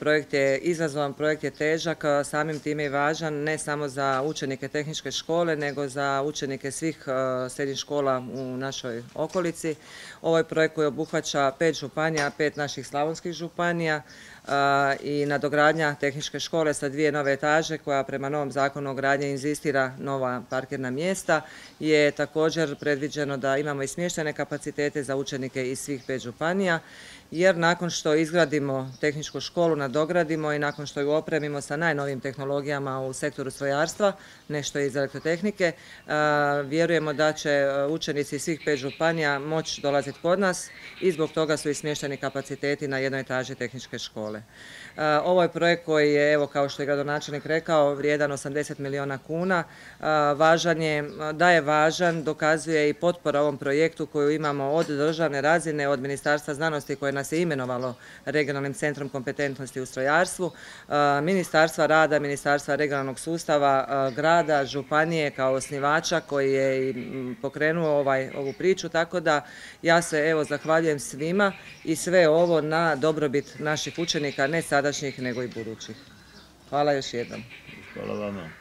projekt je izazovan, projekt je težak, samim time i važan ne samo za učenike tehničke škole, nego za učenike svih e, srednjih škola u našoj okolici. Ovo ovaj je projekt koji obuhvaća pet županija, pet naših slavonskih županija, i nadogradnja tehničke škole sa dvije nove etaže koja prema novom zakonu o gradnje inzistira nova parkirna mjesta je također predviđeno da imamo i smještene kapacitete za učenike iz svih pet županija jer nakon što izgradimo tehničku školu, nadogradimo i nakon što ju opremimo sa najnovim tehnologijama u sektoru svojarstva, nešto iz elektrotehnike, vjerujemo da će e, učenici svih pet županija moći dolaziti kod nas i zbog toga su i smješteni kapaciteti na jednoj etaži tehničke škole države. E, ovo je projekt koji je, evo kao što je gradonačelnik rekao, vrijedan 80 milijuna kuna. E, važan je, da je važan, dokazuje i potpora ovom projektu koju imamo od državne razine, od Ministarstva znanosti koje nas je imenovalo regionalnim centrom kompetentnosti u strojarstvu, e, Ministarstva rada, Ministarstva regionalnog sustava, grada, županije kao osnivača koji je pokrenuo ovaj, ovu priču, tako da ja se evo zahvaljujem svima i sve ovo na dobrobit naših učenika učenika, ne sadašnjih nego i budućih. Hvala još jednom. Hvala